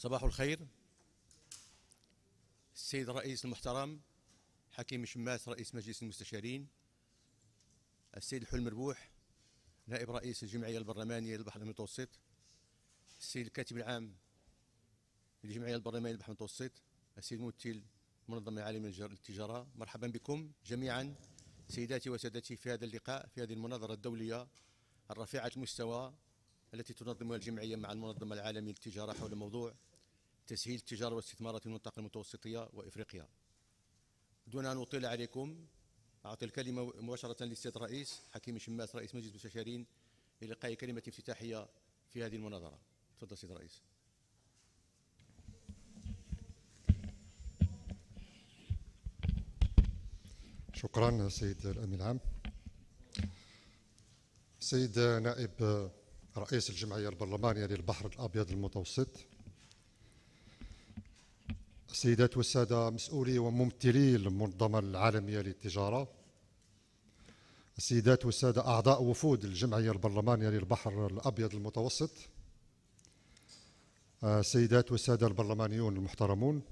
صباح الخير السيد الرئيس المحترم حكيم شماس رئيس مجلس المستشارين السيد حلم ربوح نائب رئيس الجمعية البرلمانية للبحر المتوسط السيد الكاتب العام للجمعية البرلمانية للبحر المتوسط السيد ممثل المنظمة العالمية للتجارة مرحبا بكم جميعا سيداتي وسادتي في هذا اللقاء في هذه المناظرة الدولية الرفيعة المستوى التي تنظمها الجمعية مع المنظمة العالمية للتجارة حول موضوع تسهيل التجارة والاستثمارات في المنطقة المتوسطية وإفريقيا دون أن أطيل عليكم أعطي الكلمة مباشرة للسيد الرئيس حكيم شماس رئيس مجلس المستشارين للقاء كلمة افتتاحية في هذه المناظرة تفضل سيد الرئيس شكرا سيد الامين العام سيد نائب رئيس الجمعيه البرلمانيه للبحر الابيض المتوسط السيدات والسادة مسؤولي وممثلي المنظمة العالمية للتجارة السيدات والسادة أعضاء وفود الجمعية البرلمانية للبحر الأبيض المتوسط آه، السيدات والسادة البرلمانيون المحترمون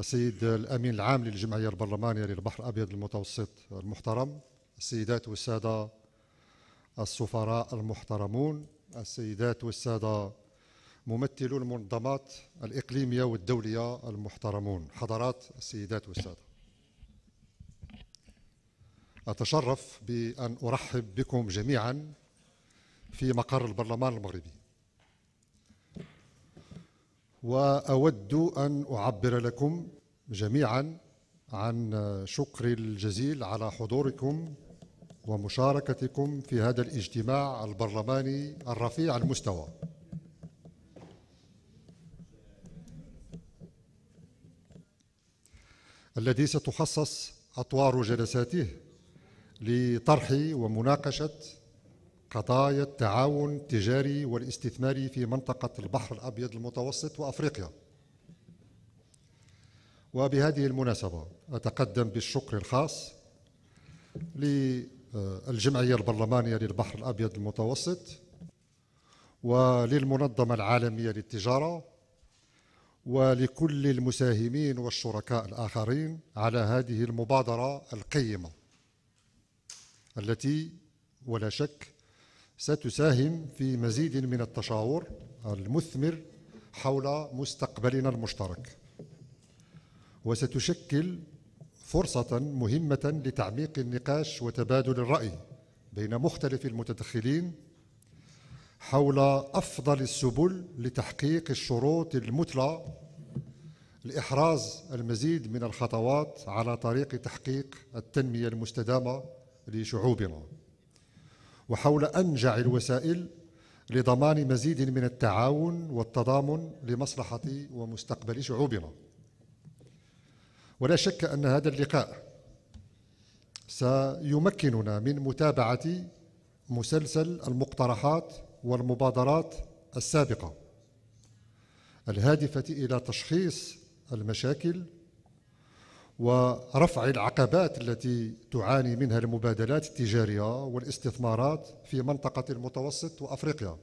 السيد الأمين العام للجمعية البرلمانية للبحر الأبيض المتوسط المحترم السيدات والسادة السفراء المحترمون السيدات والسادة ممثلو المنظمات الإقليمية والدولية المحترمون حضرات السيدات والسادة أتشرف بأن أرحب بكم جميعا في مقر البرلمان المغربي وأود أن أعبر لكم جميعا عن شكري الجزيل على حضوركم ومشاركتكم في هذا الاجتماع البرلماني الرفيع المستوى الذي ستخصص أطوار جلساته لطرح ومناقشة قضايا التعاون التجاري والاستثماري في منطقة البحر الأبيض المتوسط وأفريقيا وبهذه المناسبة أتقدم بالشكر الخاص للجمعية البرلمانية للبحر الأبيض المتوسط وللمنظمة العالمية للتجارة ولكل المساهمين والشركاء الآخرين على هذه المبادرة القيمة التي ولا شك ستساهم في مزيد من التشاور المثمر حول مستقبلنا المشترك وستشكل فرصة مهمة لتعميق النقاش وتبادل الرأي بين مختلف المتدخلين حول أفضل السبل لتحقيق الشروط المثلى لإحراز المزيد من الخطوات على طريق تحقيق التنمية المستدامة لشعوبنا وحول أنجع الوسائل لضمان مزيد من التعاون والتضامن لمصلحة ومستقبل شعوبنا ولا شك أن هذا اللقاء سيمكننا من متابعة مسلسل المقترحات والمبادرات السابقة الهادفة إلى تشخيص المشاكل ورفع العقبات التي تعاني منها المبادلات التجارية والاستثمارات في منطقة المتوسط وأفريقيا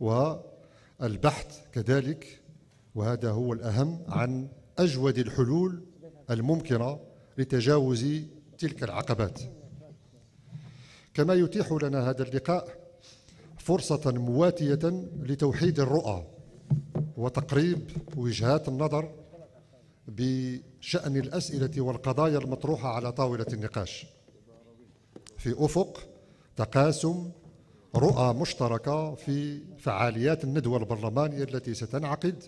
والبحث كذلك وهذا هو الأهم عن أجود الحلول الممكنة لتجاوز تلك العقبات كما يتيح لنا هذا اللقاء فرصة مواتية لتوحيد الرؤى وتقريب وجهات النظر بشأن الأسئلة والقضايا المطروحة على طاولة النقاش في أفق تقاسم رؤى مشتركة في فعاليات الندوة البرلمانية التي ستنعقد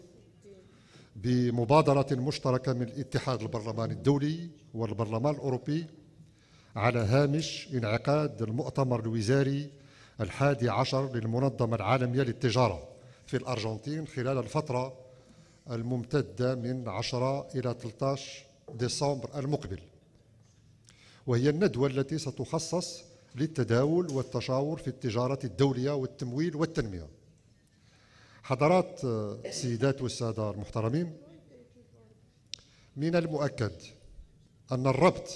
بمبادرة مشتركة من الاتحاد البرلماني الدولي والبرلمان الأوروبي على هامش انعقاد المؤتمر الوزاري الحادي عشر للمنظمة العالمية للتجارة في الأرجنتين خلال الفترة الممتدة من 10 إلى 13 ديسمبر المقبل وهي الندوة التي ستخصص للتداول والتشاور في التجارة الدولية والتمويل والتنمية حضرات السيدات آه، والسادة المحترمين من المؤكد أن الربط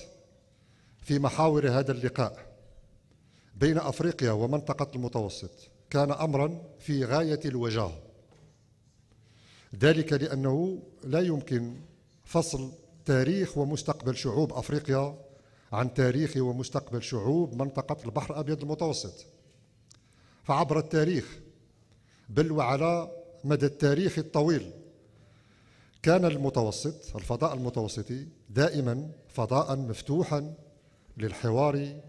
في محاور هذا اللقاء بين افريقيا ومنطقه المتوسط كان امرا في غايه الوجاهه ذلك لانه لا يمكن فصل تاريخ ومستقبل شعوب افريقيا عن تاريخ ومستقبل شعوب منطقه البحر الابيض المتوسط فعبر التاريخ بل وعلى مدى التاريخ الطويل كان المتوسط الفضاء المتوسطي دائما فضاء مفتوحا للحوار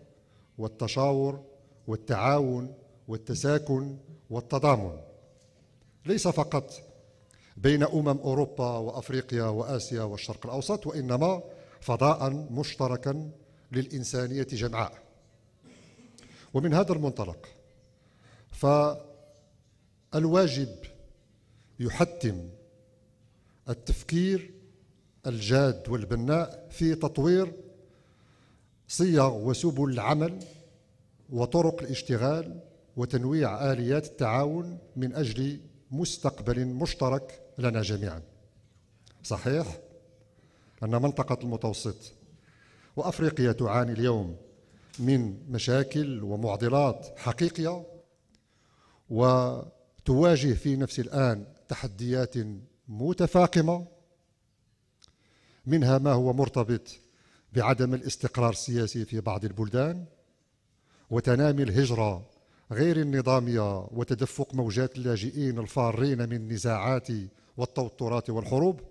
والتشاور والتعاون والتساكن والتضامن ليس فقط بين أمم أوروبا وأفريقيا وآسيا والشرق الأوسط وإنما فضاء مشتركا للإنسانية جمعاء ومن هذا المنطلق فالواجب يحتم التفكير الجاد والبناء في تطوير صيغ وسبل العمل وطرق الاشتغال وتنويع اليات التعاون من اجل مستقبل مشترك لنا جميعا صحيح ان منطقه المتوسط وافريقيا تعاني اليوم من مشاكل ومعضلات حقيقيه وتواجه في نفس الان تحديات متفاقمه منها ما هو مرتبط بعدم الاستقرار السياسي في بعض البلدان وتنامي الهجرة غير النظامية وتدفق موجات اللاجئين الفارين من النزاعات والتوترات والحروب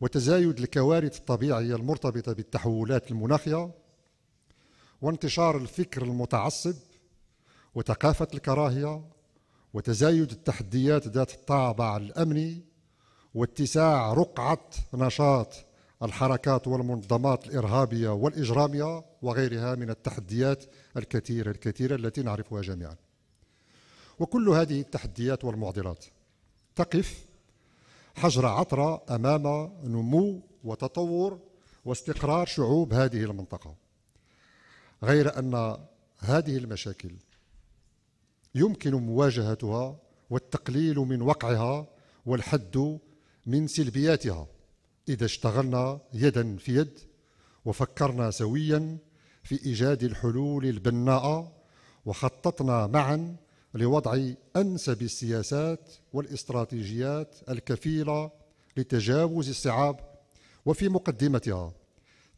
وتزايد الكوارث الطبيعية المرتبطة بالتحولات المناخية وانتشار الفكر المتعصب وثقافة الكراهية وتزايد التحديات ذات الطابع الأمني واتساع رقعة نشاط الحركات والمنظمات الإرهابية والإجرامية وغيرها من التحديات الكثيرة الكثيرة التي نعرفها جميعا وكل هذه التحديات والمعضلات تقف حجر عطرة أمام نمو وتطور واستقرار شعوب هذه المنطقة غير أن هذه المشاكل يمكن مواجهتها والتقليل من وقعها والحد من سلبياتها إذا اشتغلنا يدا في يد وفكرنا سويا في إيجاد الحلول البناءة وخططنا معا لوضع أنسب السياسات والاستراتيجيات الكفيلة لتجاوز الصعاب وفي مقدمتها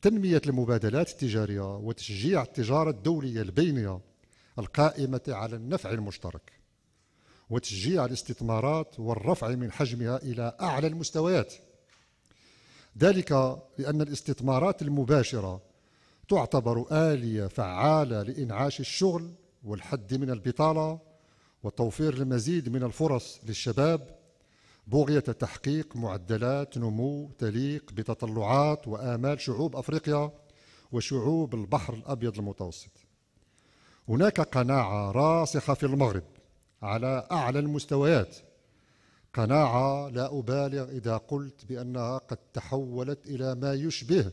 تنمية المبادلات التجارية وتشجيع التجارة الدولية البينية القائمة على النفع المشترك وتشجيع الاستثمارات والرفع من حجمها إلى أعلى المستويات ذلك لأن الاستثمارات المباشرة تعتبر آلية فعالة لإنعاش الشغل والحد من البطالة وتوفير المزيد من الفرص للشباب بغية تحقيق معدلات نمو تليق بتطلعات وآمال شعوب أفريقيا وشعوب البحر الأبيض المتوسط هناك قناعة راسخة في المغرب على أعلى المستويات قناعة لا أبالغ إذا قلت بأنها قد تحولت إلى ما يشبه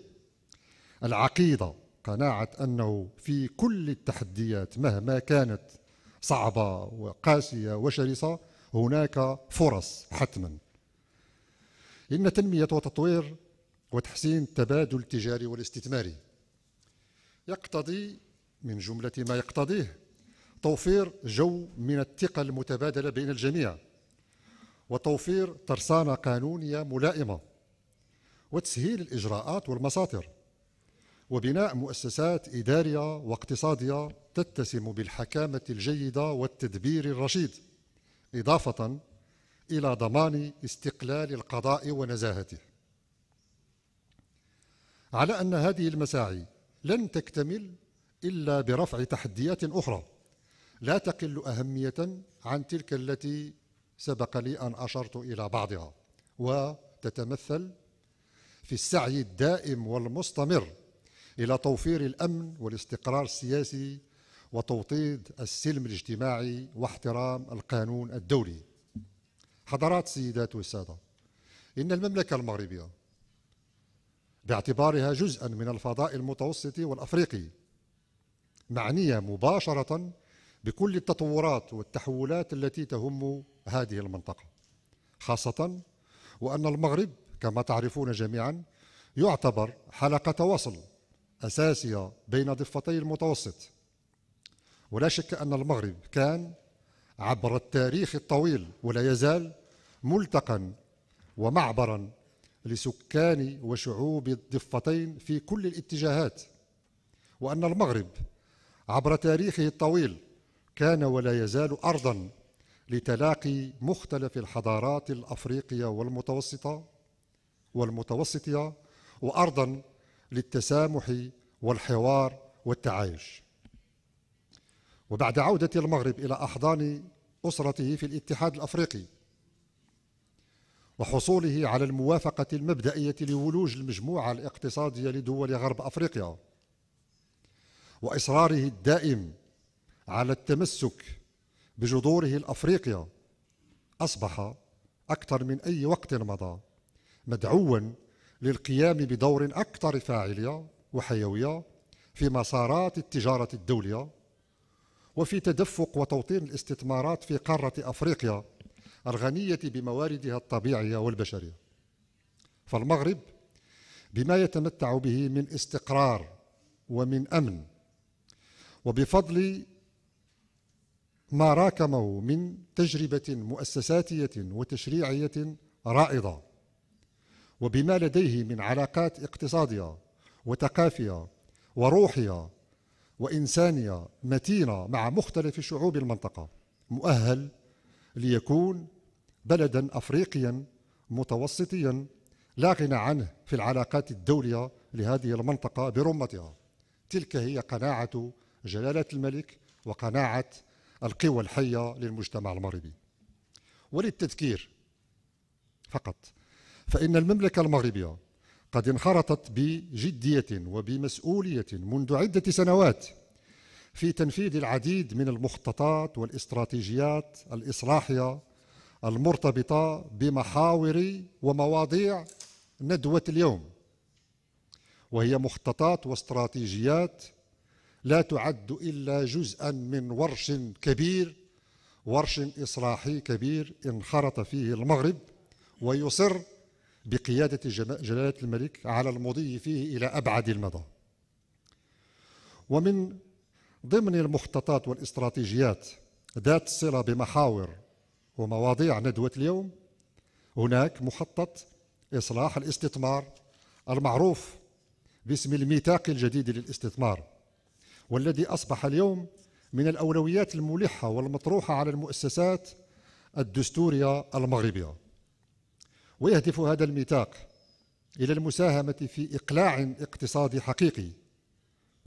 العقيدة قناعة أنه في كل التحديات مهما كانت صعبة وقاسية وشرسة هناك فرص حتما إن تنمية وتطوير وتحسين التبادل التجاري والاستثماري يقتضي من جملة ما يقتضيه توفير جو من الثقة المتبادلة بين الجميع وتوفير ترسانة قانونية ملائمة وتسهيل الإجراءات والمساطر وبناء مؤسسات إدارية واقتصادية تتسم بالحكامة الجيدة والتدبير الرشيد إضافة إلى ضمان استقلال القضاء ونزاهته على أن هذه المساعي لن تكتمل إلا برفع تحديات أخرى لا تقل أهمية عن تلك التي سبق لي أن أشرت إلى بعضها وتتمثل في السعي الدائم والمستمر إلى توفير الأمن والاستقرار السياسي وتوطيد السلم الاجتماعي واحترام القانون الدولي حضرات السيدات والسادة إن المملكة المغربية باعتبارها جزءا من الفضاء المتوسطي والأفريقي معنية مباشرة بكل التطورات والتحولات التي تهم هذه المنطقة خاصة وأن المغرب كما تعرفون جميعا يعتبر حلقة وصل أساسية بين ضفتي المتوسط ولا شك أن المغرب كان عبر التاريخ الطويل ولا يزال ملتقا ومعبرا لسكان وشعوب الضفتين في كل الاتجاهات وأن المغرب عبر تاريخه الطويل كان ولا يزال أرضا لتلاقي مختلف الحضارات الافريقيه والمتوسطه والمتوسطيه وارضا للتسامح والحوار والتعايش. وبعد عوده المغرب الى احضان اسرته في الاتحاد الافريقي وحصوله على الموافقه المبدئيه لولوج المجموعه الاقتصاديه لدول غرب افريقيا واصراره الدائم على التمسك بجذوره الأفريقيا أصبح أكثر من أي وقت مضى مدعوا للقيام بدور أكثر فاعلية وحيوية في مسارات التجارة الدولية وفي تدفق وتوطين الاستثمارات في قارة أفريقيا الغنية بمواردها الطبيعية والبشرية فالمغرب بما يتمتع به من استقرار ومن أمن وبفضل ما راكمه من تجربة مؤسساتية وتشريعية رائده وبما لديه من علاقات اقتصادية وثقافية وروحية وإنسانية متينة مع مختلف شعوب المنطقة مؤهل ليكون بلدا أفريقيا متوسطيا لا غنى عنه في العلاقات الدولية لهذه المنطقة برمتها تلك هي قناعة جلالة الملك وقناعة القوى الحية للمجتمع المغربي وللتذكير فقط فإن المملكة المغربية قد انخرطت بجدية وبمسؤولية منذ عدة سنوات في تنفيذ العديد من المخططات والاستراتيجيات الإصلاحية المرتبطة بمحاور ومواضيع ندوة اليوم وهي مخططات واستراتيجيات لا تعد إلا جزءا من ورش كبير ورش إصلاحي كبير انخرط فيه المغرب ويصر بقيادة جلالة الملك على المضي فيه إلى أبعد المدى ومن ضمن المخططات والاستراتيجيات ذات الصلة بمحاور ومواضيع ندوة اليوم هناك مخطط إصلاح الاستثمار المعروف باسم الميثاق الجديد للاستثمار والذي أصبح اليوم من الأولويات الملحة والمطروحة على المؤسسات الدستورية المغربية ويهدف هذا الميثاق إلى المساهمة في إقلاع اقتصادي حقيقي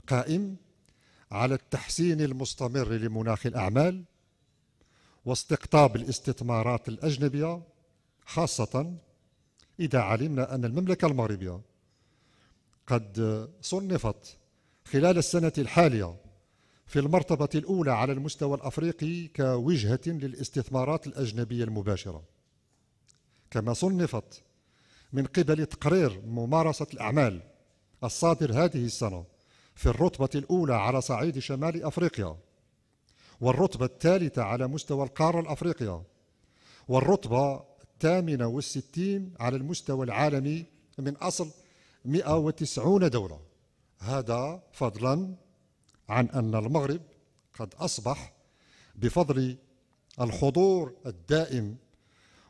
قائم على التحسين المستمر لمناخ الأعمال واستقطاب الاستثمارات الأجنبية خاصة إذا علمنا أن المملكة المغربية قد صنفت خلال السنة الحالية في المرتبة الأولى على المستوى الأفريقي كوجهة للاستثمارات الأجنبية المباشرة كما صنفت من قبل تقرير ممارسة الأعمال الصادر هذه السنة في الرتبة الأولى على صعيد شمال أفريقيا والرتبة الثالثة على مستوى القارة الأفريقية والرتبة الثامنة والستين على المستوى العالمي من أصل 190 دولة هذا فضلا عن أن المغرب قد أصبح بفضل الحضور الدائم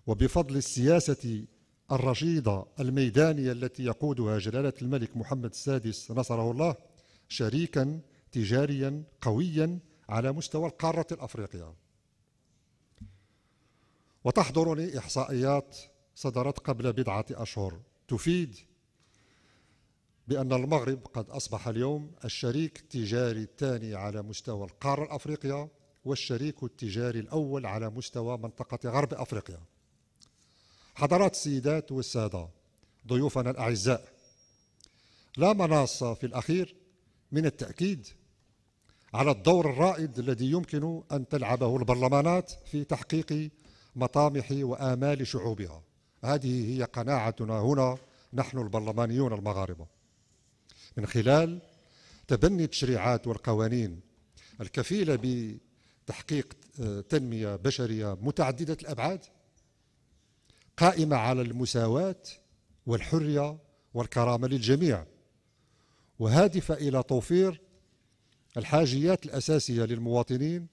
وبفضل السياسة الرشيدة الميدانية التي يقودها جلالة الملك محمد السادس نصره الله شريكا تجاريا قويا على مستوى القارة الأفريقية وتحضرني إحصائيات صدرت قبل بضعة أشهر تفيد بأن المغرب قد أصبح اليوم الشريك التجاري الثاني على مستوى القارة الأفريقية والشريك التجاري الأول على مستوى منطقة غرب أفريقيا حضرات السيدات والسادة ضيوفنا الأعزاء لا مناص في الأخير من التأكيد على الدور الرائد الذي يمكن أن تلعبه البرلمانات في تحقيق مطامح وآمال شعوبها هذه هي قناعتنا هنا نحن البرلمانيون المغاربه من خلال تبني التشريعات والقوانين الكفيلة بتحقيق آه، تنمية بشرية متعددة الأبعاد قائمة على المساواة والحرية والكرامة للجميع وهادفة إلى توفير الحاجيات الأساسية للمواطنين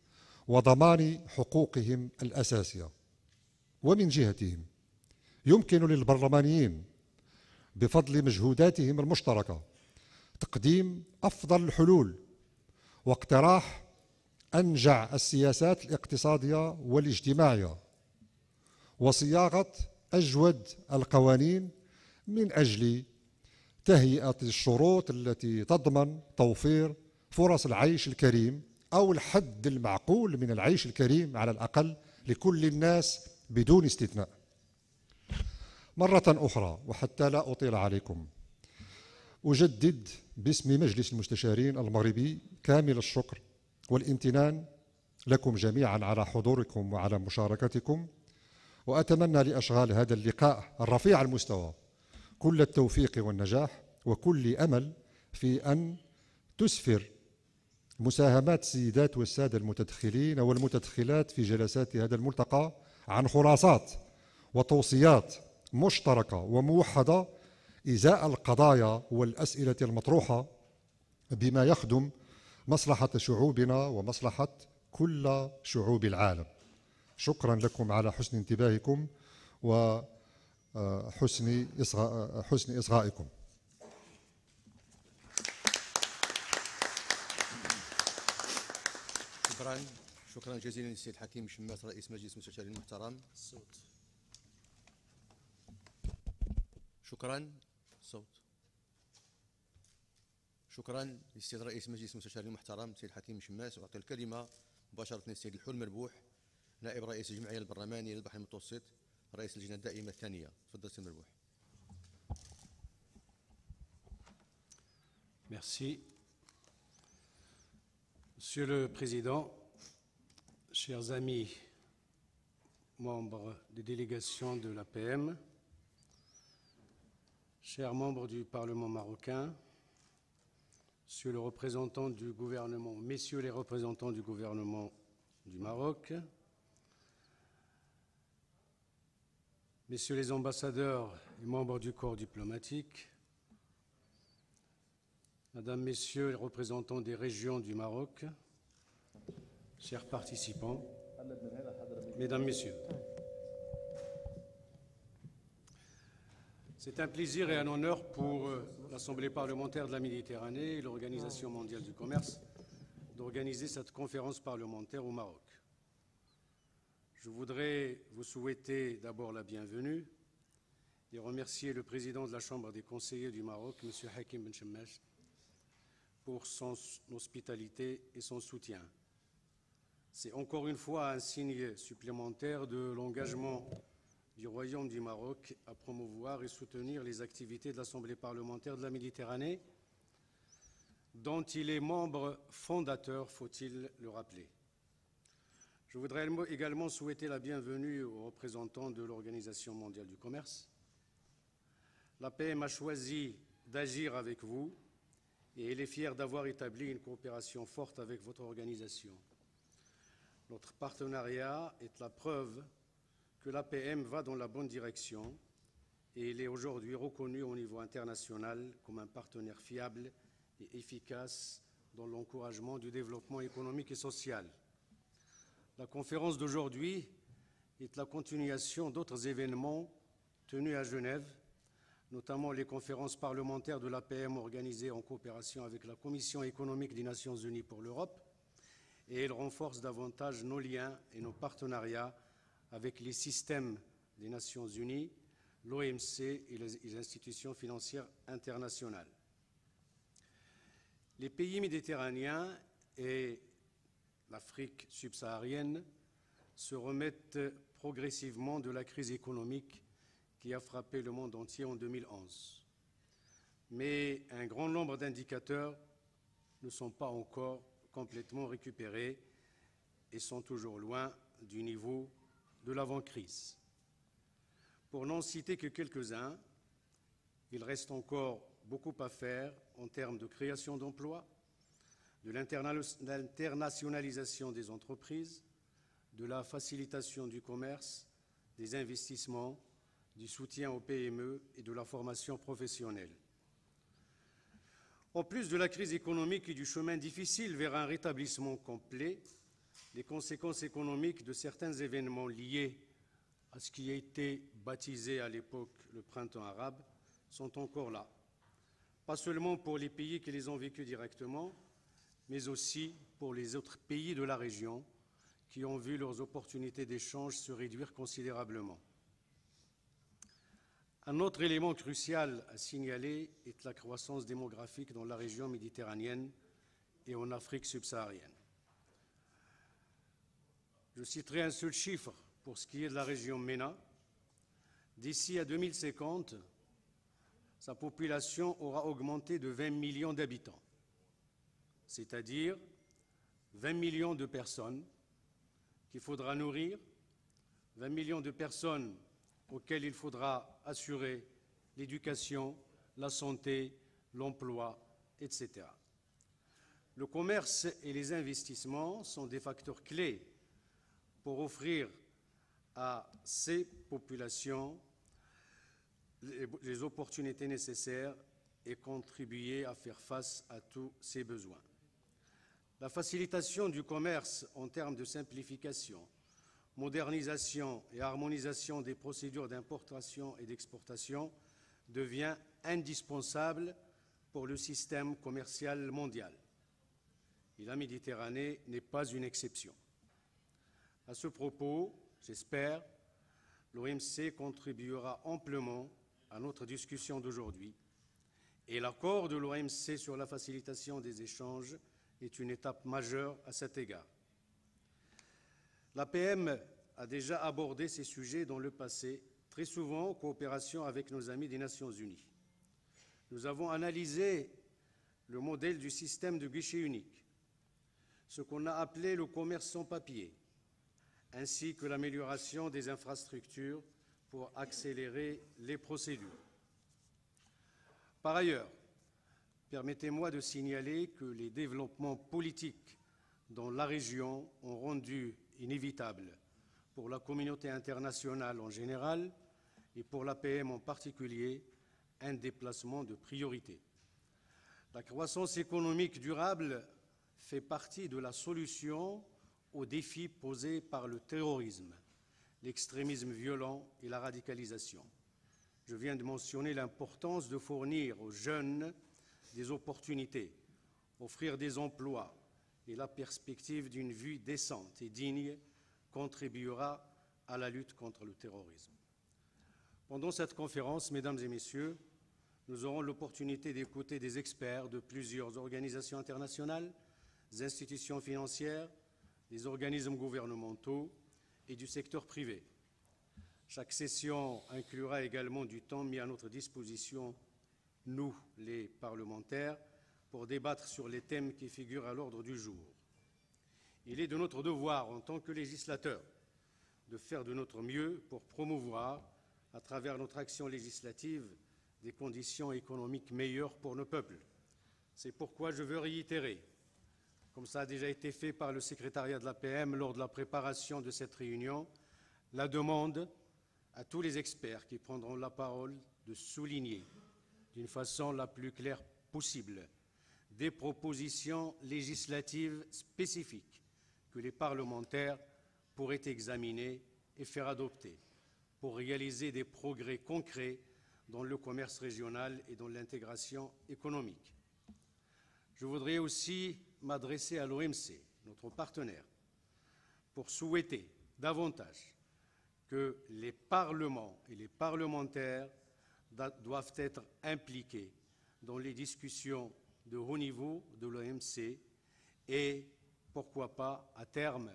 وضمان حقوقهم الأساسية ومن جهتهم يمكن للبرلمانيين بفضل مجهوداتهم المشتركه تقديم أفضل الحلول واقتراح أنجع السياسات الاقتصادية والاجتماعية وصياغة أجود القوانين من أجل تهيئة الشروط التي تضمن توفير فرص العيش الكريم أو الحد المعقول من العيش الكريم على الأقل لكل الناس بدون استثناء مرة أخرى وحتى لا أطيل عليكم أجدد باسم مجلس المستشارين المغربي كامل الشكر والامتنان لكم جميعا على حضوركم وعلى مشاركتكم واتمنى لاشغال هذا اللقاء الرفيع المستوى كل التوفيق والنجاح وكل امل في ان تسفر مساهمات السيدات والساده المتدخلين والمتدخلات في جلسات هذا الملتقى عن خلاصات وتوصيات مشتركه وموحده إزاء القضايا والأسئلة المطروحة بما يخدم مصلحة شعوبنا ومصلحة كل شعوب العالم شكرا لكم على حسن انتباهكم وحسن آه، إصغاء آه، حسن إصغائكم شكرا شكرا جزيلا للسيد حكيم شماس رئيس مجلس المستشارين المحترم الصوت شكرا الصوت شكرا للسيد رئيس مجلس المستشارين المحترم السيد الحكيم شماس واعطي الكلمه مباشره للسيد الحول مربوح نائب رئيس الجمعيه البرلمانيه للبحر المتوسط رئيس اللجنه الدائمه الثانيه تفضل السيد مربوح Merci. Monsieur le Président, chers amis membres des délégations de l'APM, chers membres du Parlement marocain, le représentant du gouvernement, messieurs les représentants du gouvernement du Maroc, messieurs les ambassadeurs et membres du corps diplomatique, Madame, Messieurs les représentants des régions du Maroc, chers participants, Mesdames, Messieurs, C'est un plaisir et un honneur pour euh, l'Assemblée parlementaire de la Méditerranée et l'Organisation mondiale du commerce d'organiser cette conférence parlementaire au Maroc. Je voudrais vous souhaiter d'abord la bienvenue et remercier le président de la Chambre des conseillers du Maroc, M. Hakim Ben pour son hospitalité et son soutien. C'est encore une fois un signe supplémentaire de l'engagement du Royaume du Maroc à promouvoir et soutenir les activités de l'Assemblée parlementaire de la Méditerranée, dont il est membre fondateur, faut-il le rappeler. Je voudrais également souhaiter la bienvenue aux représentants de l'Organisation mondiale du commerce. La PM a choisi d'agir avec vous et elle est fière d'avoir établi une coopération forte avec votre organisation. Notre partenariat est la preuve que l'APM va dans la bonne direction et il est aujourd'hui reconnu au niveau international comme un partenaire fiable et efficace dans l'encouragement du développement économique et social. La conférence d'aujourd'hui est la continuation d'autres événements tenus à Genève, notamment les conférences parlementaires de l'APM organisées en coopération avec la Commission économique des Nations Unies pour l'Europe, et elle renforce davantage nos liens et nos partenariats avec les systèmes des Nations Unies, l'OMC et les institutions financières internationales. Les pays méditerranéens et l'Afrique subsaharienne se remettent progressivement de la crise économique qui a frappé le monde entier en 2011. Mais un grand nombre d'indicateurs ne sont pas encore complètement récupérés et sont toujours loin du niveau de l'avant-crise. Pour n'en citer que quelques-uns, il reste encore beaucoup à faire en termes de création d'emplois, de l'internationalisation des entreprises, de la facilitation du commerce, des investissements, du soutien aux PME et de la formation professionnelle. En plus de la crise économique et du chemin difficile vers un rétablissement complet, les conséquences économiques de certains événements liés à ce qui a été baptisé à l'époque le printemps arabe sont encore là, pas seulement pour les pays qui les ont vécus directement, mais aussi pour les autres pays de la région qui ont vu leurs opportunités d'échange se réduire considérablement. Un autre élément crucial à signaler est la croissance démographique dans la région méditerranéenne et en Afrique subsaharienne. Je citerai un seul chiffre pour ce qui est de la région MENA. D'ici à 2050, sa population aura augmenté de 20 millions d'habitants, c'est-à-dire 20 millions de personnes qu'il faudra nourrir, 20 millions de personnes auxquelles il faudra assurer l'éducation, la santé, l'emploi, etc. Le commerce et les investissements sont des facteurs clés pour offrir à ces populations les, opportunités nécessaires et contribuer à faire face à tous ces besoins. La facilitation du commerce en termes de simplification, modernisation et harmonisation des procédures d'importation et d'exportation devient indispensable pour le système commercial mondial. Et la Méditerranée n'est pas une exception. À ce propos, j'espère, l'OMC contribuera amplement à notre discussion d'aujourd'hui et l'accord de l'OMC sur la facilitation des échanges est une étape majeure à cet égard. L'APM a déjà abordé ces sujets dans le passé, très souvent en coopération avec nos amis des Nations Unies. Nous avons analysé le modèle du système de guichet unique, ce qu'on a appelé le commerce sans papier, ainsi que l'amélioration des infrastructures pour accélérer les procédures. Par ailleurs, permettez-moi de signaler que les développements politiques dans la région ont rendu inévitable, pour la communauté internationale en général et pour l'APM en particulier, un déplacement de priorité. La croissance économique durable fait partie de la solution aux défis posés par le terrorisme, l'extrémisme violent et la radicalisation. Je viens de mentionner l'importance de fournir aux jeunes des opportunités, offrir des emplois et la perspective d'une vie décente et digne contribuera à la lutte contre le terrorisme. Pendant cette conférence, mesdames et messieurs, nous aurons l'opportunité d'écouter des experts de plusieurs organisations internationales, institutions financières, des organismes gouvernementaux et du secteur privé. Chaque session inclura également du temps mis à notre disposition, nous, les parlementaires, pour débattre sur les thèmes qui figurent à l'ordre du jour. Il est de notre devoir, en tant que législateurs, de faire de notre mieux pour promouvoir, à travers notre action législative, des conditions économiques meilleures pour nos peuples. C'est pourquoi je veux réitérer comme ça a déjà été fait par le secrétariat de l'APM lors de la préparation de cette réunion, la demande à tous les experts qui prendront la parole de souligner d'une façon la plus claire possible des propositions législatives spécifiques que les parlementaires pourraient examiner et faire adopter pour réaliser des progrès concrets dans le commerce régional et dans l'intégration économique. Je voudrais aussi m'adresser à l'OMC, notre partenaire, pour souhaiter davantage que les parlements et les parlementaires doivent être impliqués dans les discussions de haut niveau de l'OMC et, pourquoi pas, à terme,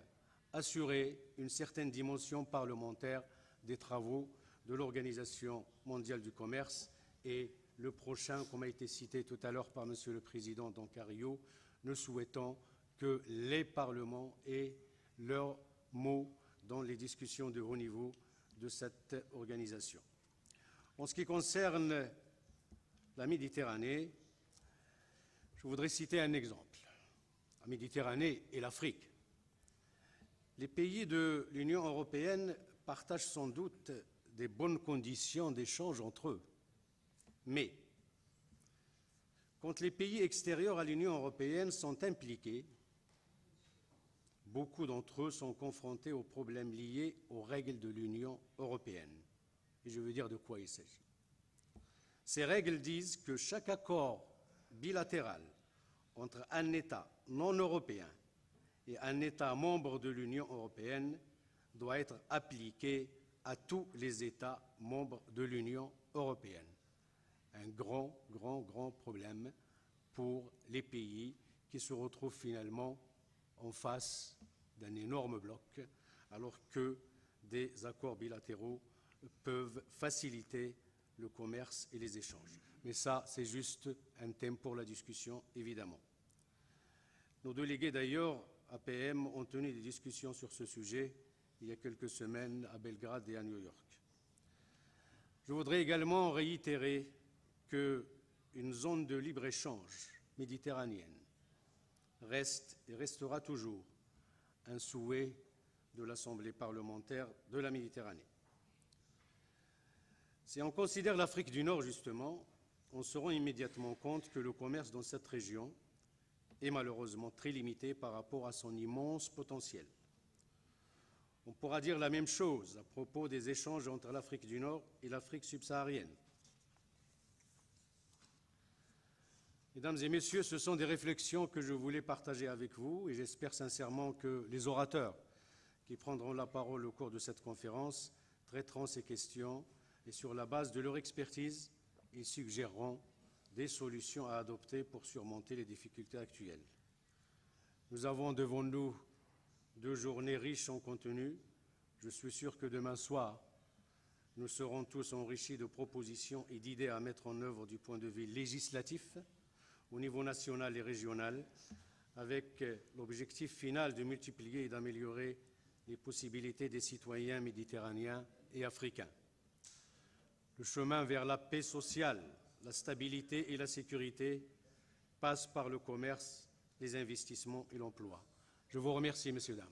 assurer une certaine dimension parlementaire des travaux de l'Organisation mondiale du commerce et le prochain, comme a été cité tout à l'heure par Monsieur le Président Doncario nous souhaitons que les parlements aient leur mot dans les discussions de haut niveau de cette organisation. En ce qui concerne la Méditerranée, je voudrais citer un exemple. La Méditerranée et l'Afrique. Les pays de l'Union européenne partagent sans doute des bonnes conditions d'échange entre eux, mais quand les pays extérieurs à l'Union européenne sont impliqués, beaucoup d'entre eux sont confrontés aux problèmes liés aux règles de l'Union européenne. Et je veux dire de quoi il s'agit. Ces règles disent que chaque accord bilatéral entre un État non européen et un État membre de l'Union européenne doit être appliqué à tous les États membres de l'Union européenne un grand, grand, grand problème pour les pays qui se retrouvent finalement en face d'un énorme bloc, alors que des accords bilatéraux peuvent faciliter le commerce et les échanges. Mais ça, c'est juste un thème pour la discussion, évidemment. Nos délégués, d'ailleurs, à APM, ont tenu des discussions sur ce sujet il y a quelques semaines à Belgrade et à New York. Je voudrais également réitérer qu'une zone de libre-échange méditerranéenne reste et restera toujours un souhait de l'Assemblée parlementaire de la Méditerranée. Si on considère l'Afrique du Nord, justement, on se rend immédiatement compte que le commerce dans cette région est malheureusement très limité par rapport à son immense potentiel. On pourra dire la même chose à propos des échanges entre l'Afrique du Nord et l'Afrique subsaharienne. Mesdames et messieurs, ce sont des réflexions que je voulais partager avec vous et j'espère sincèrement que les orateurs qui prendront la parole au cours de cette conférence traiteront ces questions et sur la base de leur expertise, ils suggéreront des solutions à adopter pour surmonter les difficultés actuelles. Nous avons devant nous deux journées riches en contenu. Je suis sûr que demain soir, nous serons tous enrichis de propositions et d'idées à mettre en œuvre du point de vue législatif au niveau national et régional, avec euh, l'objectif final de multiplier et d'améliorer les possibilités des citoyens méditerranéens et africains. Le chemin vers la paix sociale, la stabilité et la sécurité passe par le commerce, les investissements et l'emploi. Je vous remercie, messieurs, dames.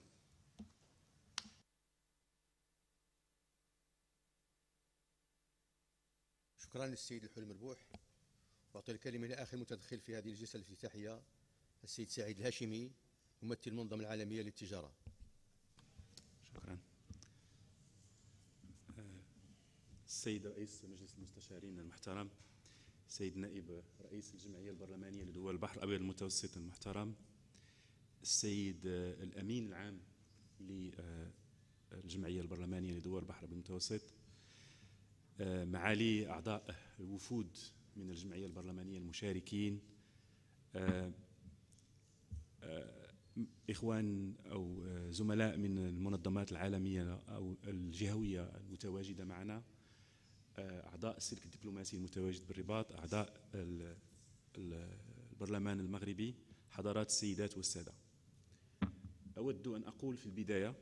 شكرا بعطي الكلمة لآخر متدخل في هذه الجلسة الافتتاحية السيد سعيد الهاشمي ممثل المنظمة العالمية للتجارة شكرا آه، السيد رئيس مجلس المستشارين المحترم السيد نائب رئيس الجمعية البرلمانية لدول البحر الأبيض المتوسط المحترم السيد آه، الأمين العام للجمعية البرلمانية لدول البحر المتوسط آه، معالي أعضاء الوفود من الجمعية البرلمانية المشاركين آه، آه، إخوان أو آه، زملاء من المنظمات العالمية أو الجهوية المتواجدة معنا أعضاء السلك الدبلوماسي المتواجد بالرباط أعضاء البرلمان المغربي حضرات السيدات والسادة أود أن أقول في البداية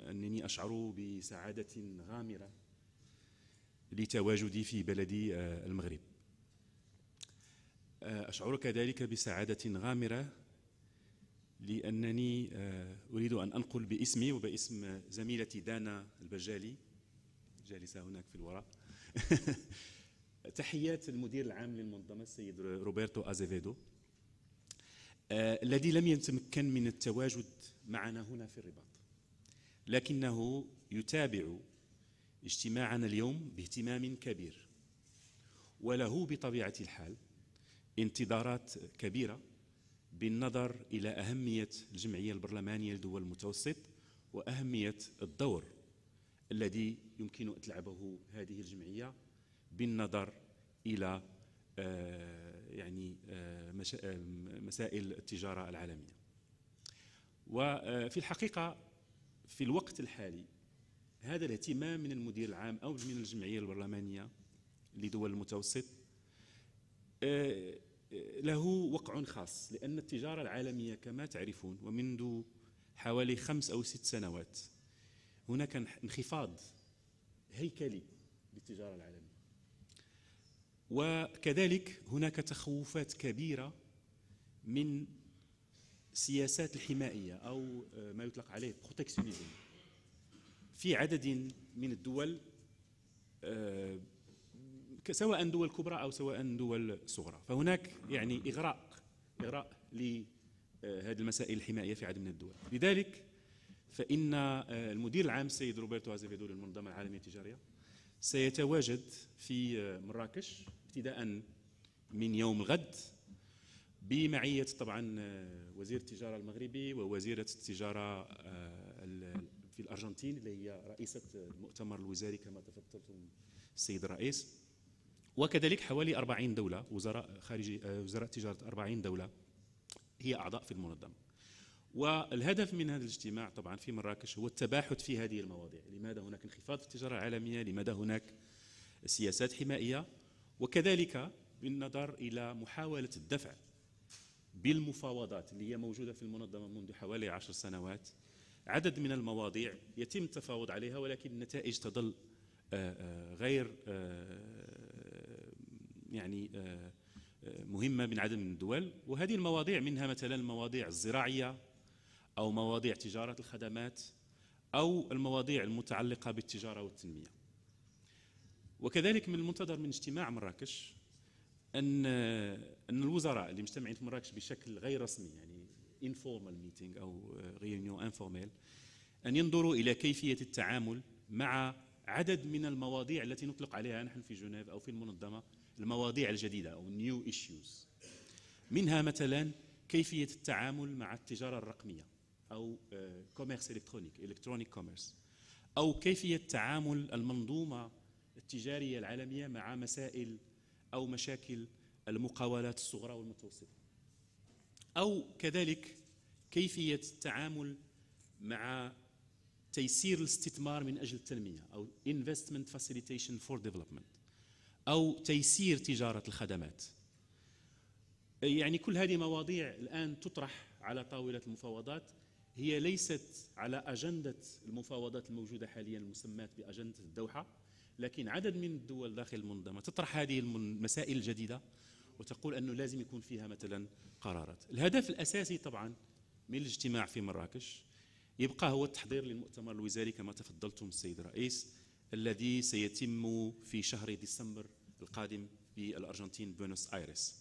أنني أشعر بسعادة غامرة لتواجدي في بلدي المغرب آه، أشعر كذلك بسعادة غامرة لأنني آه، أريد أن أنقل باسمي وباسم زميلتي دانا البجالي جالسة هناك في الوراء تحيات المدير العام للمنظمة السيد روبرتو أزيفيدو آه، الذي لم يتمكن من التواجد معنا هنا في الرباط لكنه يتابع اجتماعنا اليوم باهتمام كبير وله بطبيعة الحال انتظارات كبيرة بالنظر إلى أهمية الجمعية البرلمانية لدول المتوسط وأهمية الدور الذي يمكن أن تلعبه هذه الجمعية بالنظر إلى آه، يعني آه، آه، مسائل التجارة العالمية وفي الحقيقة في الوقت الحالي هذا الاهتمام من المدير العام أو من الجمعية البرلمانية لدول المتوسط له وقع خاص لأن التجارة العالمية كما تعرفون ومنذ حوالي خمس أو ست سنوات هناك انخفاض هيكلي للتجارة العالمية وكذلك هناك تخوفات كبيرة من سياسات الحمائية أو ما يطلق عليه بروتكسيونيزم في عدد من الدول آه، سواء دول كبرى أو سواء دول صغرى فهناك يعني إغراء إغراء لهذه آه، المسائل الحمائية في عدد من الدول لذلك فإن آه، المدير العام السيد روبرتو أزيفيدو للمنظمة العالمية التجارية سيتواجد في آه، مراكش ابتداء من يوم الغد بمعية طبعا وزير التجارة المغربي ووزيرة التجارة في الأرجنتين اللي هي رئيسة المؤتمر الوزاري كما تفضلتم السيد الرئيس وكذلك حوالي 40 دولة وزراء خارجي آه، وزراء تجارة 40 دولة هي أعضاء في المنظمة والهدف من هذا الاجتماع طبعا في مراكش هو التباحث في هذه المواضيع لماذا هناك انخفاض في التجارة العالمية لماذا هناك سياسات حمائية وكذلك بالنظر إلى محاولة الدفع بالمفاوضات اللي هي موجودة في المنظمة منذ حوالي عشر سنوات عدد من المواضيع يتم التفاوض عليها ولكن النتائج تظل آه، آه، غير يعني آه، آه، مهمه من عدد من الدول وهذه المواضيع منها مثلا المواضيع الزراعيه او مواضيع تجاره الخدمات او المواضيع المتعلقه بالتجاره والتنميه. وكذلك من المنتظر من اجتماع مراكش ان آه، ان الوزراء اللي مجتمعين في مراكش بشكل غير رسمي يعني informal meeting او ريونيون انفورميل ان ينظروا الى كيفيه التعامل مع عدد من المواضيع التي نطلق عليها نحن في جنيف أو في المنظمة المواضيع الجديدة أو نيو إيشيوز منها مثلا كيفية التعامل مع التجارة الرقمية أو كوميرس إلكترونيك إلكترونيك كوميرس أو كيفية تعامل المنظومة التجارية العالمية مع مسائل أو مشاكل المقاولات الصغرى والمتوسطة أو كذلك كيفية التعامل مع تيسير الاستثمار من اجل التنميه او investment facilitation for development او تيسير تجاره الخدمات يعني كل هذه مواضيع الان تطرح على طاوله المفاوضات هي ليست على اجنده المفاوضات الموجوده حاليا المسمات باجنده الدوحه لكن عدد من الدول داخل المنظمه تطرح هذه المسائل الجديده وتقول انه لازم يكون فيها مثلا قرارات. الهدف الاساسي طبعا من الاجتماع في مراكش يبقى هو التحضير للمؤتمر الوزاري كما تفضلتم السيد الرئيس الذي سيتم في شهر ديسمبر القادم في الأرجنتين بونس آيرس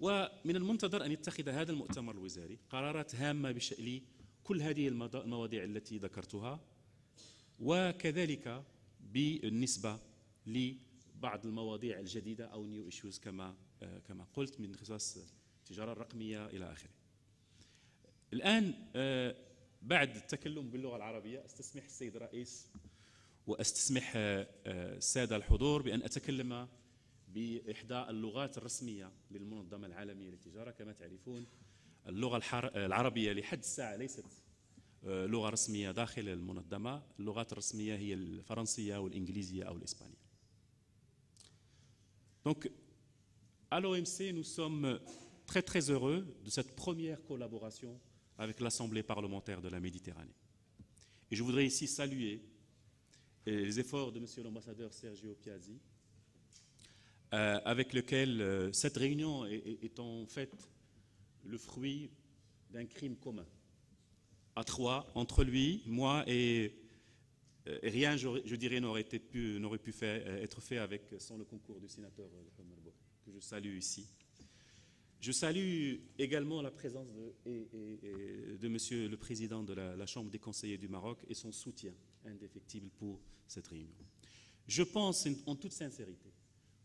ومن المنتظر أن يتخذ هذا المؤتمر الوزاري قرارات هامة بشأن كل هذه المواضيع التي ذكرتها وكذلك بالنسبة لبعض المواضيع الجديدة أو نيو إيشوز كما كما قلت من خصوص التجارة الرقمية إلى آخره الآن آه، بعد التكلم باللغه العربيه استسمح السيد الرئيس واستسمح آه، الساده الحضور بان اتكلم باحدى اللغات الرسميه للمنظمه العالميه للتجاره كما تعرفون اللغه العربيه لحد الساعه ليست آه، لغه رسميه داخل المنظمه اللغات الرسميه هي الفرنسيه والانجليزيه او الاسبانيه Donc, à l'OMC, nous sommes très très heureux de cette première collaboration avec l'Assemblée parlementaire de la Méditerranée. Et je voudrais ici saluer eh, les efforts de M. l'ambassadeur Sergio Piazzi, euh, avec lequel euh, cette réunion est, en fait le fruit d'un crime commun. À trois, entre lui, moi et euh, rien, je, je dirais, n'aurait pu, pu être fait avec sans le concours du sénateur que je salue ici. Je salue également la présence de, et, de Monsieur le Président de la, Chambre des conseillers du Maroc et son soutien indéfectible pour cette réunion. Je pense en toute sincérité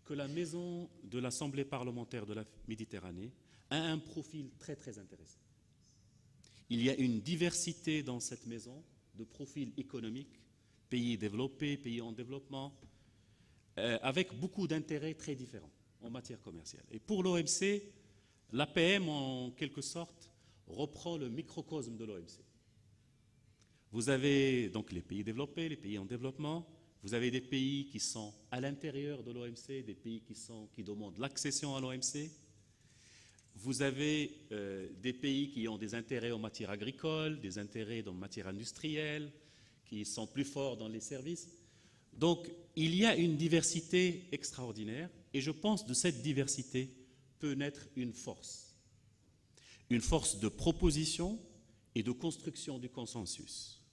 que la maison de l'Assemblée parlementaire de la Méditerranée a un profil très très intéressant. Il y a une diversité dans cette maison de profils économiques, pays développés, pays en développement, euh, avec beaucoup d'intérêts très différents en matière commerciale. Et pour l'OMC, L'APM, en quelque sorte, reprend le microcosme de l'OMC. Vous avez donc les pays développés, les pays en développement, vous avez des pays qui sont à l'intérieur de l'OMC, des pays qui, sont, qui demandent l'accession à l'OMC, vous avez euh, des pays qui ont des intérêts en matière agricole, des intérêts en matière industrielle, qui sont plus forts dans les services. Donc, il y a une diversité extraordinaire, et je pense de cette diversité, peut naître une force. Une force de proposition et de construction du consensus.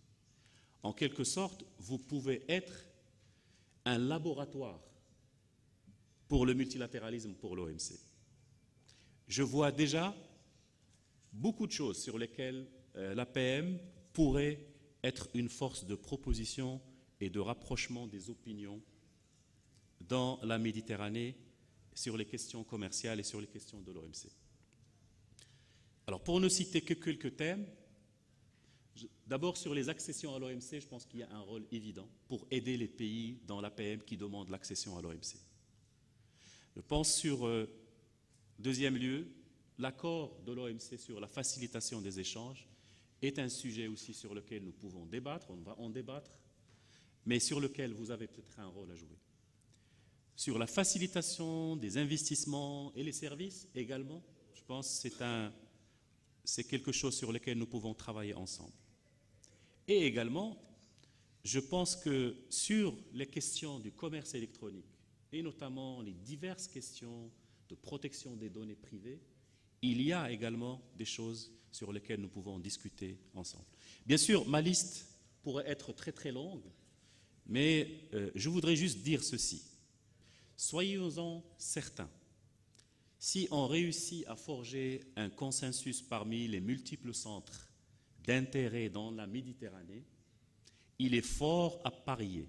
En quelque sorte, vous pouvez être un laboratoire pour le multilatéralisme, pour l'OMC. Je vois déjà beaucoup de choses sur lesquelles euh, la l'APM pourrait être une force de proposition et de rapprochement des opinions dans la Méditerranée sur les questions commerciales et sur les questions de l'OMC. Alors pour ne citer que quelques thèmes, d'abord sur les accessions à l'OMC, je pense qu'il y a un rôle évident pour aider les pays dans l'APM qui demandent l'accession à l'OMC. Je pense sur, euh, deuxième lieu, l'accord de l'OMC sur la facilitation des échanges est un sujet aussi sur lequel nous pouvons débattre, on va en débattre, mais sur lequel vous avez peut-être un rôle à jouer sur la facilitation des investissements et les services également. Je pense que c'est quelque chose sur lequel nous pouvons travailler ensemble. Et également, je pense que sur les questions du commerce électronique, et notamment les diverses questions de protection des données privées, il y a également des choses sur lesquelles nous pouvons discuter ensemble. Bien sûr, ma liste pourrait être très très longue, mais euh, je voudrais juste dire ceci. Soyons-en certains. Si on réussit à forger un consensus parmi les multiples centres d'intérêt dans la Méditerranée, il est fort à parier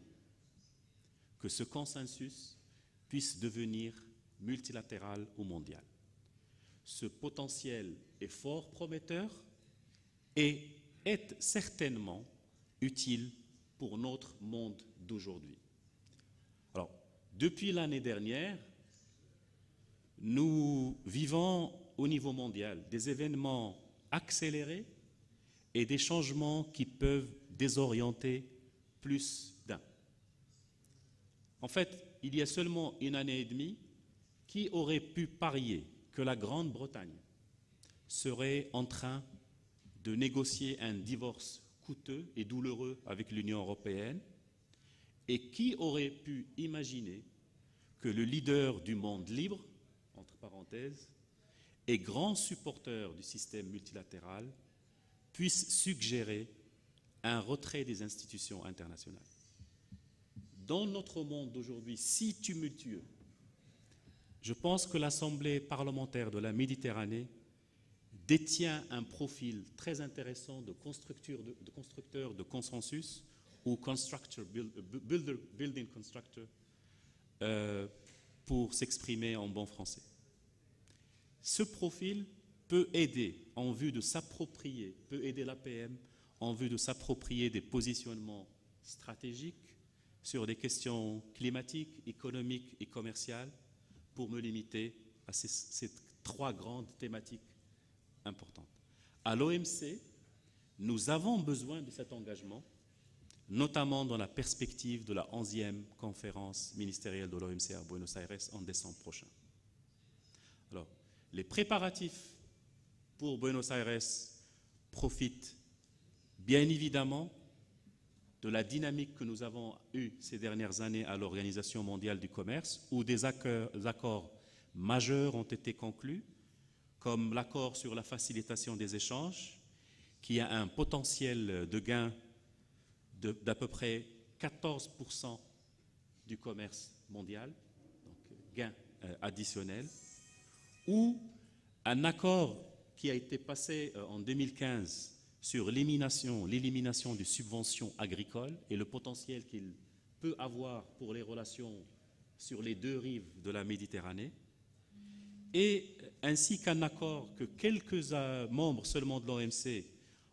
que ce consensus puisse devenir multilatéral ou mondial. Ce potentiel est fort prometteur et est certainement utile pour notre monde d'aujourd'hui. Depuis l'année dernière, nous vivons au niveau mondial des événements accélérés et des changements qui peuvent désorienter plus d'un. En fait, il y a seulement une année et demie, qui aurait pu parier que la Grande-Bretagne serait en train de négocier un divorce coûteux et douloureux avec l'Union européenne Et qui aurait pu imaginer que le leader du monde libre, entre parenthèses, et grand supporteur du système multilatéral, puisse suggérer un retrait des institutions internationales. Dans notre monde d'aujourd'hui si tumultueux, je pense que l'Assemblée parlementaire de la Méditerranée détient un profil très intéressant de constructeur de, de consensus ou constructor, builder, building constructor euh, pour s'exprimer en bon français. Ce profil peut aider en vue de s'approprier, peut aider l'APM en vue de s'approprier des positionnements stratégiques sur des questions climatiques, économiques et commerciales pour me limiter à ces, ces trois grandes thématiques importantes. À l'OMC, nous avons besoin de cet engagement notamment dans la perspective de la 11e conférence ministérielle de l'OMC à Buenos Aires en décembre prochain. Alors, les préparatifs pour Buenos Aires profitent bien évidemment de la dynamique que nous avons eue ces dernières années à l'Organisation mondiale du commerce, où des accords, des accords majeurs ont été conclus, comme l'accord sur la facilitation des échanges, qui a un potentiel de gain d'à peu près 14% du commerce mondial, donc euh, gain euh, additionnel, ou un accord qui a été passé euh, en 2015 sur l'élimination, l'élimination des subventions agricoles et le potentiel qu'il peut avoir pour les relations sur les deux rives de la Méditerranée, et ainsi qu'un accord que quelques membres seulement de l'OMC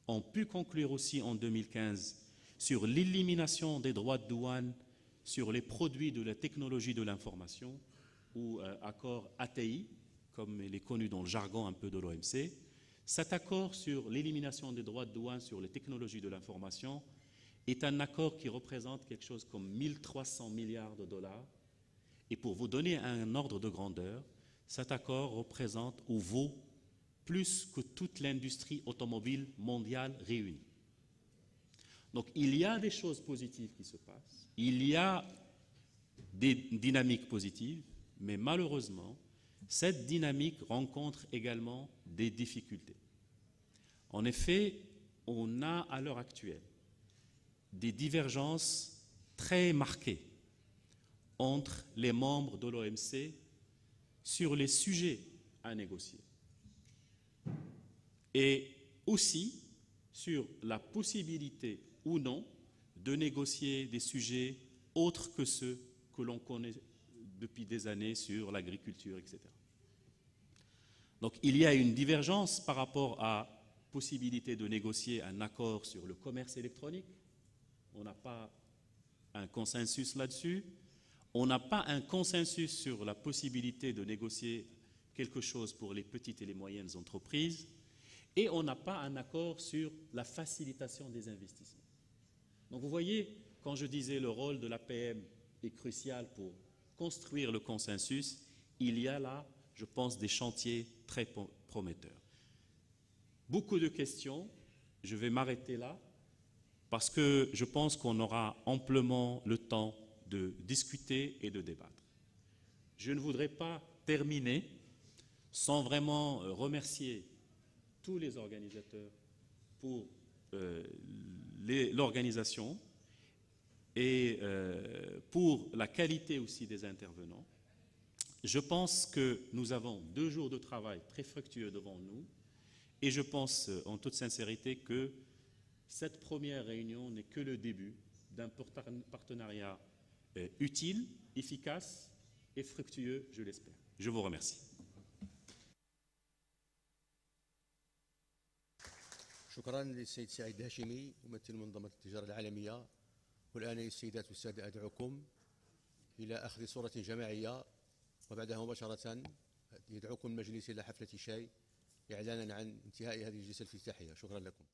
ont pu conclure aussi en 2015 sur l'élimination des droits de douane sur les produits de la technologie de l'information, ou euh, accord ATI, comme il est connu dans le jargon un peu de l'OMC. Cet accord sur l'élimination des droits de douane sur les technologies de l'information est un accord qui représente quelque chose comme 1300 milliards de dollars. Et pour vous donner un ordre de grandeur, cet accord représente ou vaut plus que toute l'industrie automobile mondiale réunie. Donc il y a des choses positives qui se passent, il y a des dynamiques positives, mais malheureusement, cette dynamique rencontre également des difficultés. En effet, on a à l'heure actuelle des divergences très marquées entre les membres de l'OMC sur les sujets à négocier et aussi sur la possibilité ou non de négocier des sujets autres que ceux que l'on connaît depuis des années sur l'agriculture, etc. Donc il y a une divergence par rapport à la possibilité de négocier un accord sur le commerce électronique. On n'a pas un consensus là-dessus. On n'a pas un consensus sur la possibilité de négocier quelque chose pour les petites et les moyennes entreprises. Et on n'a pas un accord sur la facilitation des investissements. Donc vous voyez, quand je disais le rôle de la PM est crucial pour construire le consensus, il y a là, je pense, des chantiers très prometteurs. Beaucoup de questions, je vais m'arrêter là, parce que je pense qu'on aura amplement le temps de discuter et de débattre. Je ne voudrais pas terminer sans vraiment euh, remercier tous les organisateurs pour euh, l'organisation et euh, pour la qualité aussi des intervenants. Je pense que nous avons deux jours de travail très fructueux devant nous et je pense euh, en toute sincérité que cette première réunion n'est que le début d'un partenariat euh, utile, efficace et fructueux, je l'espère. Je vous remercie. شكرا للسيد سعيد الهاشمي ممثل منظمة التجارة العالمية والآن السيدات والسادة أدعوكم إلى أخذ صورة جماعية وبعدها مباشرة يدعوكم المجلس إلى حفلة شاي إعلانا عن انتهاء هذه الجلسة الافتتاحية شكرا لكم